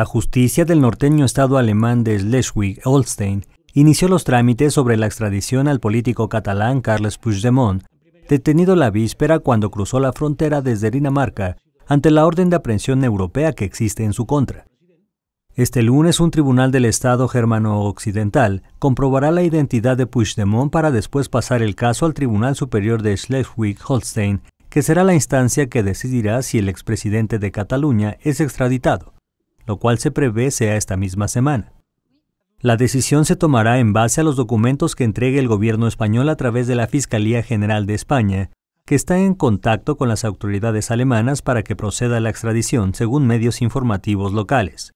La justicia del norteño estado alemán de Schleswig-Holstein inició los trámites sobre la extradición al político catalán Carles Puigdemont, detenido la víspera cuando cruzó la frontera desde Dinamarca ante la orden de aprehensión europea que existe en su contra. Este lunes un tribunal del Estado germano-occidental comprobará la identidad de Puigdemont para después pasar el caso al Tribunal Superior de Schleswig-Holstein, que será la instancia que decidirá si el expresidente de Cataluña es extraditado lo cual se prevé sea esta misma semana. La decisión se tomará en base a los documentos que entregue el gobierno español a través de la Fiscalía General de España, que está en contacto con las autoridades alemanas para que proceda la extradición, según medios informativos locales.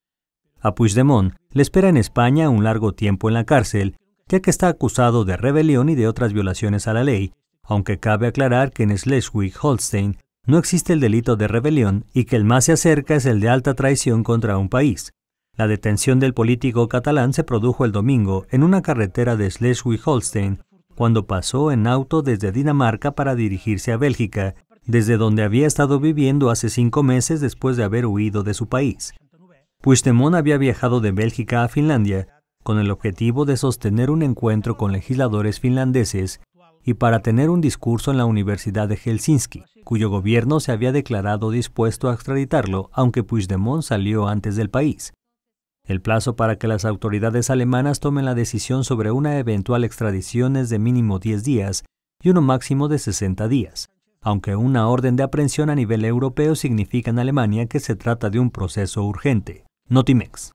A Puigdemont le espera en España un largo tiempo en la cárcel, ya que está acusado de rebelión y de otras violaciones a la ley, aunque cabe aclarar que en Schleswig-Holstein no existe el delito de rebelión y que el más se acerca es el de alta traición contra un país. La detención del político catalán se produjo el domingo en una carretera de Schleswig-Holstein cuando pasó en auto desde Dinamarca para dirigirse a Bélgica, desde donde había estado viviendo hace cinco meses después de haber huido de su país. Puigdemont había viajado de Bélgica a Finlandia con el objetivo de sostener un encuentro con legisladores finlandeses y para tener un discurso en la Universidad de Helsinki, cuyo gobierno se había declarado dispuesto a extraditarlo, aunque Puigdemont salió antes del país. El plazo para que las autoridades alemanas tomen la decisión sobre una eventual extradición es de mínimo 10 días y uno máximo de 60 días, aunque una orden de aprehensión a nivel europeo significa en Alemania que se trata de un proceso urgente. Notimex.